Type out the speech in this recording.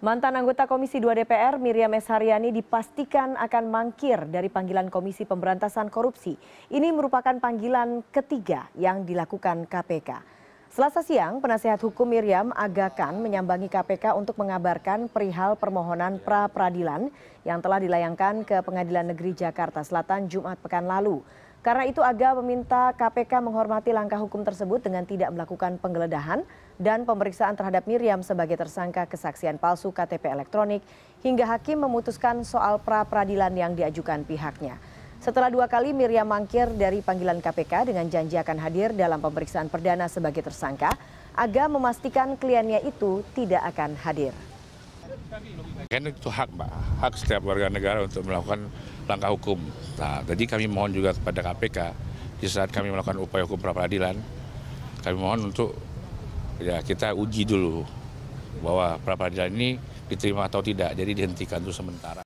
Mantan anggota Komisi 2 DPR Miriam S. Haryani dipastikan akan mangkir dari panggilan Komisi Pemberantasan Korupsi. Ini merupakan panggilan ketiga yang dilakukan KPK. Selasa siang, penasehat hukum Miriam Agakan menyambangi KPK untuk mengabarkan perihal permohonan pra-peradilan yang telah dilayangkan ke Pengadilan Negeri Jakarta Selatan Jumat pekan lalu. Karena itu AGA meminta KPK menghormati langkah hukum tersebut dengan tidak melakukan penggeledahan dan pemeriksaan terhadap Miriam sebagai tersangka kesaksian palsu KTP elektronik hingga hakim memutuskan soal pra-peradilan yang diajukan pihaknya. Setelah dua kali Miriam mangkir dari panggilan KPK dengan janji akan hadir dalam pemeriksaan perdana sebagai tersangka, AGA memastikan kliennya itu tidak akan hadir. Kan itu hak, Pak. Hak setiap warga negara untuk melakukan langkah hukum. Nah, jadi kami mohon juga kepada KPK, di saat kami melakukan upaya hukum pra peradilan, kami mohon untuk ya kita uji dulu bahwa pra peradilan ini diterima atau tidak. Jadi dihentikan itu sementara.